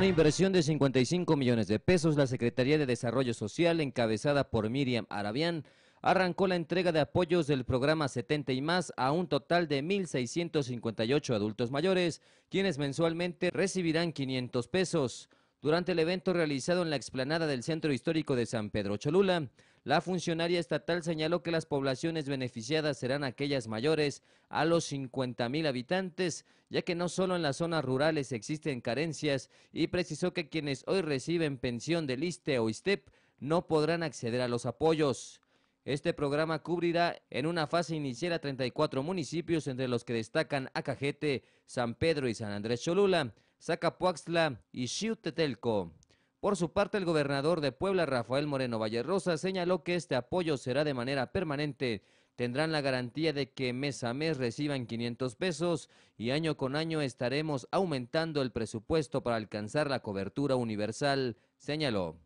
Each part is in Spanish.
una inversión de 55 millones de pesos, la Secretaría de Desarrollo Social, encabezada por Miriam Arabián, arrancó la entrega de apoyos del programa 70 y más a un total de 1.658 adultos mayores, quienes mensualmente recibirán 500 pesos. Durante el evento realizado en la explanada del Centro Histórico de San Pedro Cholula, la funcionaria estatal señaló que las poblaciones beneficiadas serán aquellas mayores a los 50 mil habitantes, ya que no solo en las zonas rurales existen carencias y precisó que quienes hoy reciben pensión del ISTE o ISTEP no podrán acceder a los apoyos. Este programa cubrirá en una fase inicial a 34 municipios, entre los que destacan Acajete, San Pedro y San Andrés Cholula, Zacapuaxtla y Xiutetelco. Por su parte, el gobernador de Puebla, Rafael Moreno Valle Rosa... señaló que este apoyo será de manera permanente. Tendrán la garantía de que mes a mes reciban 500 pesos y año con año estaremos aumentando el presupuesto para alcanzar la cobertura universal, señaló.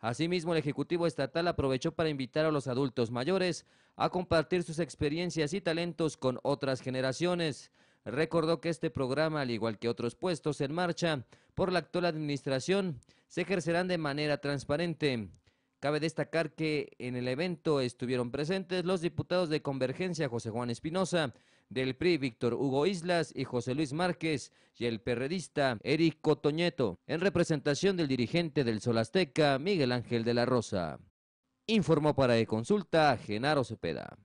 Asimismo, el Ejecutivo Estatal aprovechó para invitar a los adultos mayores a compartir sus experiencias y talentos con otras generaciones recordó que este programa, al igual que otros puestos en marcha por la actual administración, se ejercerán de manera transparente. Cabe destacar que en el evento estuvieron presentes los diputados de Convergencia José Juan Espinosa, del PRI Víctor Hugo Islas y José Luis Márquez, y el perredista Eric Cotoñeto, en representación del dirigente del Sol Azteca, Miguel Ángel de la Rosa. Informó para e Consulta Genaro Cepeda.